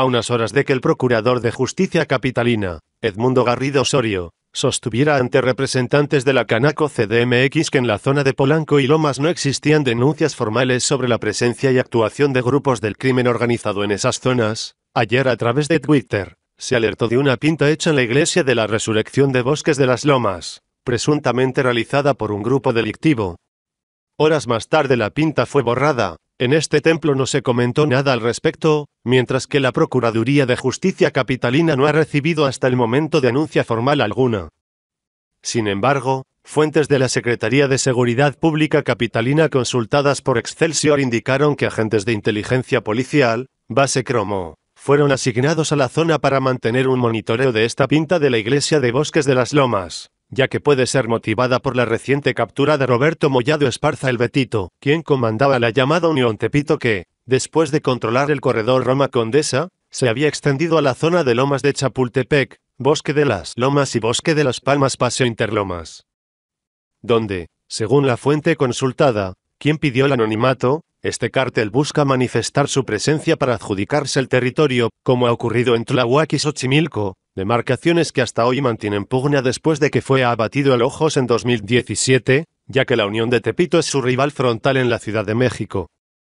a unas horas de que el procurador de justicia capitalina, Edmundo Garrido Osorio, sostuviera ante representantes de la Canaco CDMX que en la zona de Polanco y Lomas no existían denuncias formales sobre la presencia y actuación de grupos del crimen organizado en esas zonas, ayer a través de Twitter, se alertó de una pinta hecha en la iglesia de la resurrección de bosques de las Lomas, presuntamente realizada por un grupo delictivo. Horas más tarde la pinta fue borrada, en este templo no se comentó nada al respecto, mientras que la Procuraduría de Justicia Capitalina no ha recibido hasta el momento denuncia formal alguna. Sin embargo, fuentes de la Secretaría de Seguridad Pública Capitalina consultadas por Excelsior indicaron que agentes de inteligencia policial, base cromo, fueron asignados a la zona para mantener un monitoreo de esta pinta de la iglesia de Bosques de las Lomas ya que puede ser motivada por la reciente captura de Roberto Mollado Esparza el Betito, quien comandaba la llamada Unión Tepito que, después de controlar el corredor Roma Condesa, se había extendido a la zona de Lomas de Chapultepec, Bosque de las Lomas y Bosque de las Palmas Paseo Interlomas. Donde, según la fuente consultada, quien pidió el anonimato, este cártel busca manifestar su presencia para adjudicarse el territorio, como ha ocurrido en Tlahuac y Xochimilco, demarcaciones que hasta hoy mantienen pugna después de que fue abatido el Ojos en 2017, ya que la Unión de Tepito es su rival frontal en la Ciudad de México.